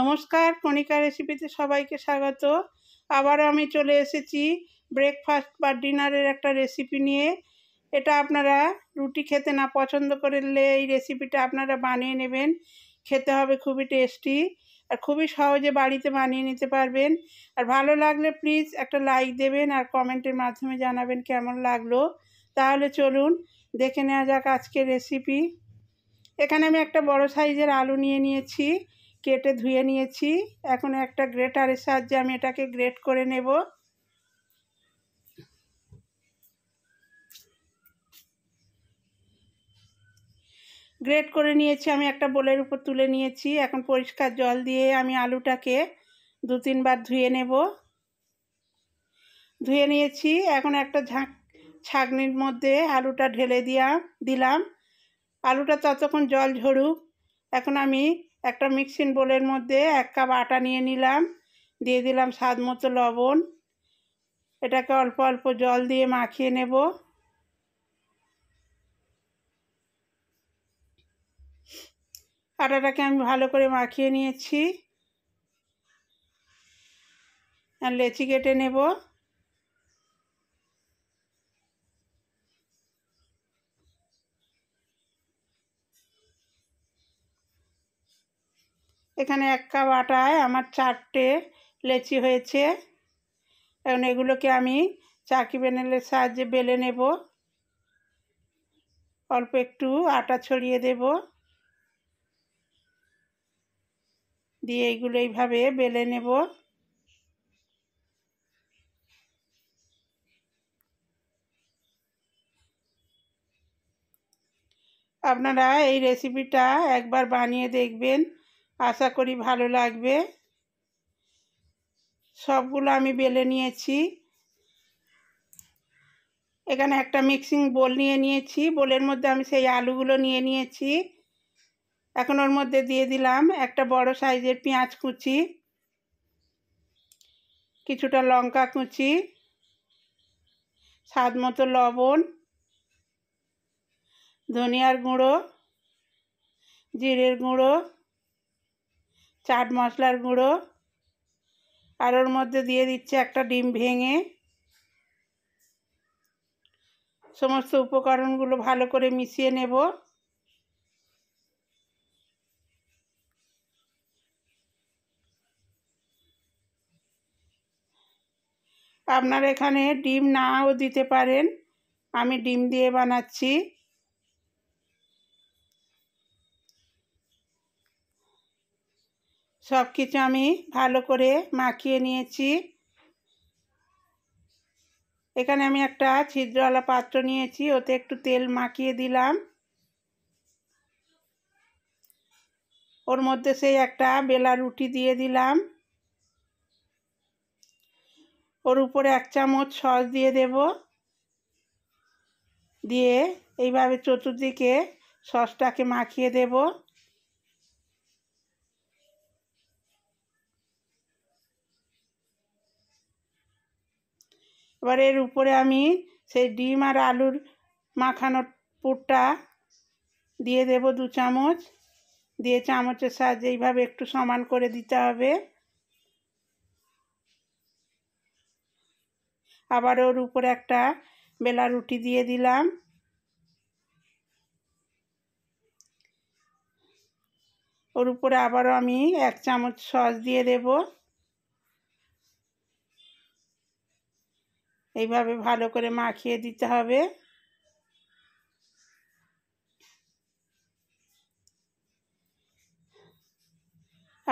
নমস্কার কণিকা রেসিপিতে সবাইকে স্বাগত আবার আমি চলে এসেছি ব্রেকফাস্ট বা ডিনারের একটা রেসিপি নিয়ে এটা আপনারা রুটি খেতে না পছন্দ করলে এই রেসিপিটা আপনারা বানিয়ে নেবেন খেতে হবে খুবই টেস্টি আর খুবই সহজে বাড়িতে বানিয়ে নিতে পারবেন আর ভালো লাগলে প্লিজ একটা লাইক দেবেন আর কমেন্টের মাধ্যমে জানাবেন কেমন লাগলো তাহলে চলুন দেখে নেওয়া যাক আজকের রেসিপি এখানে আমি একটা বড় সাইজের আলু নিয়ে নিয়েছি কেটে ধুয়ে নিয়েছি এখন একটা গ্রেটারের সাহায্যে আমি এটাকে গ্রেট করে নেব গ্রেট করে নিয়েছি আমি একটা বোলের উপর তুলে নিয়েছি এখন পরিষ্কার জল দিয়ে আমি আলুটাকে দু তিনবার ধুয়ে নেব ধুয়ে নিয়েছি এখন একটা ঝাঁক ছাঁকনির মধ্যে আলুটা ঢেলে দিয়া দিলাম আলুটা ততক্ষণ জল ঝরুক এখন আমি একটা মিক্সিং বোলের মধ্যে এক কাপ আটা নিয়ে নিলাম দিয়ে দিলাম স্বাদ মতো লবণ এটাকে অল্প অল্প জল দিয়ে মাখিয়ে নেব আটাটাকে আমি ভালো করে মাখিয়ে নিয়েছি আর লেচি কেটে নেবো এখানে এক কাপ আটায় আমার চারটে লেচি হয়েছে এখন এগুলোকে আমি চাকি বেনেলের সাহায্যে বেলে নেব অল্প একটু আটা ছড়িয়ে দেব দিয়ে এইগুলো এইভাবে বেলে নেব আপনারা এই রেসিপিটা একবার বানিয়ে দেখবেন আশা করি ভালো লাগবে সবগুলো আমি বেলে নিয়েছি এখানে একটা মিক্সিং বোল নিয়ে নিয়েছি বোলের মধ্যে আমি সেই আলুগুলো নিয়ে নিয়েছি এখন ওর মধ্যে দিয়ে দিলাম একটা বড় সাইজের পেঁয়াজ কুচি কিছুটা লঙ্কা কুচি স্বাদ মতো লবণ ধনিয়ার গুঁড়ো জিরের গুঁড়ো চাট মশলার গুঁড়ো আর ওর মধ্যে দিয়ে দিচ্ছে একটা ডিম ভেঙে সমস্ত উপকরণগুলো ভালো করে মিশিয়ে নেব আপনার এখানে ডিম নাও দিতে পারেন আমি ডিম দিয়ে বানাচ্ছি সব কিছু আমি ভালো করে মাখিয়ে নিয়েছি এখানে আমি একটা ছিদ্রওয়ালা পাত্র নিয়েছি ওতে একটু তেল মাখিয়ে দিলাম ওর মধ্যে সেই একটা বেলা রুটি দিয়ে দিলাম ওর উপরে এক চামচ সস দিয়ে দেব দিয়ে এইভাবে চতুর্দিকে সসটাকে মাখিয়ে দেবো এবার এর উপরে আমি সেই ডিম আর আলুর মাখানোর পুরটা দিয়ে দেব দু চামচ দিয়ে চামচের সাহায্যে এইভাবে একটু সমান করে দিতে হবে আবার ওর উপরে একটা বেলা রুটি দিয়ে দিলাম ওর উপরে আবারও আমি এক চামচ সস দিয়ে দেবো এইভাবে ভালো করে মাখিয়ে দিতে হবে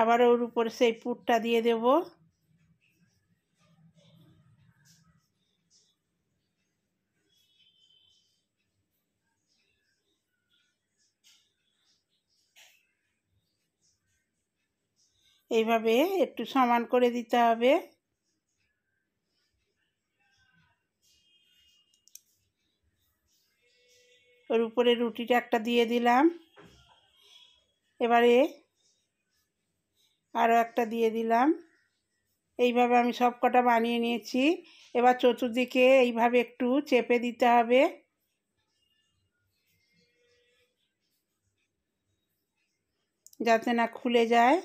আবার ওর উপরে সেই পুরটা দিয়ে দেব এইভাবে একটু সমান করে দিতে হবে ওর উপরে রুটিটা একটা দিয়ে দিলাম এবারে আরও একটা দিয়ে দিলাম এইভাবে আমি সব কটা বানিয়ে নিয়েছি এবার চতুর্দিকে এইভাবে একটু চেপে দিতে হবে যাতে না খুলে যায়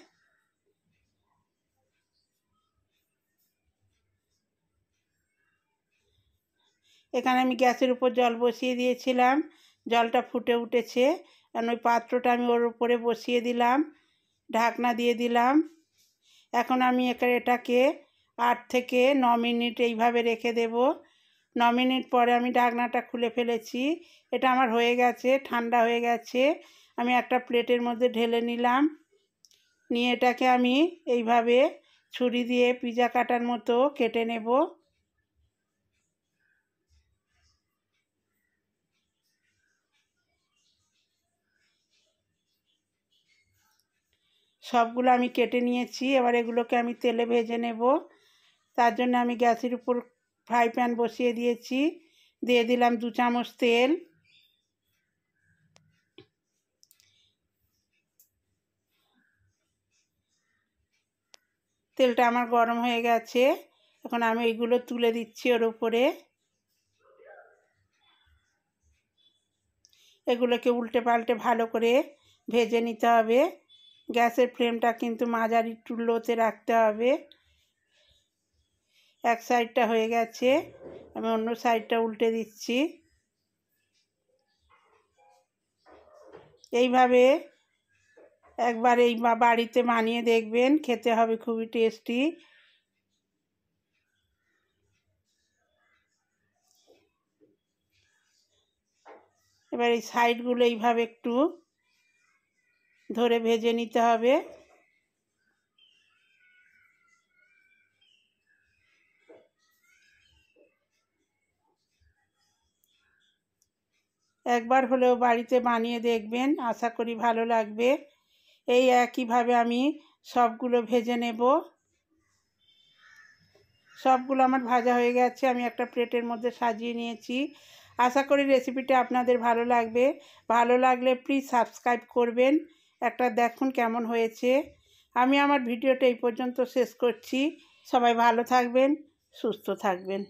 এখানে আমি গ্যাসের উপর জল বসিয়ে দিয়েছিলাম জলটা ফুটে উঠেছে কারণ ওই পাত্রটা আমি ওর উপরে বসিয়ে দিলাম ঢাকনা দিয়ে দিলাম এখন আমি এটাকে আট থেকে ন মিনিট এইভাবে রেখে দেব ন মিনিট পরে আমি ঢাকনাটা খুলে ফেলেছি এটা আমার হয়ে গেছে ঠান্ডা হয়ে গেছে আমি একটা প্লেটের মধ্যে ঢেলে নিলাম নিয়ে এটাকে আমি এইভাবে ছুরি দিয়ে পিজা কাটার মতো কেটে নেব সবগুলো আমি কেটে নিয়েছি এবার এগুলোকে আমি তেলে ভেজে নেব তার জন্য আমি গ্যাসের উপর ফ্রাই প্যান বসিয়ে দিয়েছি দিয়ে দিলাম দু চামচ তেল তেলটা আমার গরম হয়ে গেছে এখন আমি এইগুলো তুলে দিচ্ছি ওর উপরে এগুলোকে উল্টে পাল্টে ভালো করে ভেজে নিতে হবে গ্যাসের ফ্লেমটা কিন্তু মাঝারি একটু লোতে রাখতে হবে এক সাইডটা হয়ে গেছে আমি অন্য সাইডটা উল্টে দিচ্ছি এইভাবে একবার এই বাড়িতে মানিয়ে দেখবেন খেতে হবে খুবই টেস্টি এবার এই সাইডগুলো এইভাবে একটু ধরে ভেজে নিতে হবে একবার হলেও বাড়িতে বানিয়ে দেখবেন আশা করি ভালো লাগবে এই একইভাবে আমি সবগুলো ভেজে নেব সবগুলো আমার ভাজা হয়ে গেছে আমি একটা প্লেটের মধ্যে সাজিয়ে নিয়েছি আশা করি রেসিপিটা আপনাদের ভালো লাগবে ভালো লাগলে প্লিজ সাবস্ক্রাইব করবেন একটা দেখুন কেমন হয়েছে আমি আমার ভিডিওটা এই পর্যন্ত শেষ করছি সবাই ভালো থাকবেন সুস্থ থাকবেন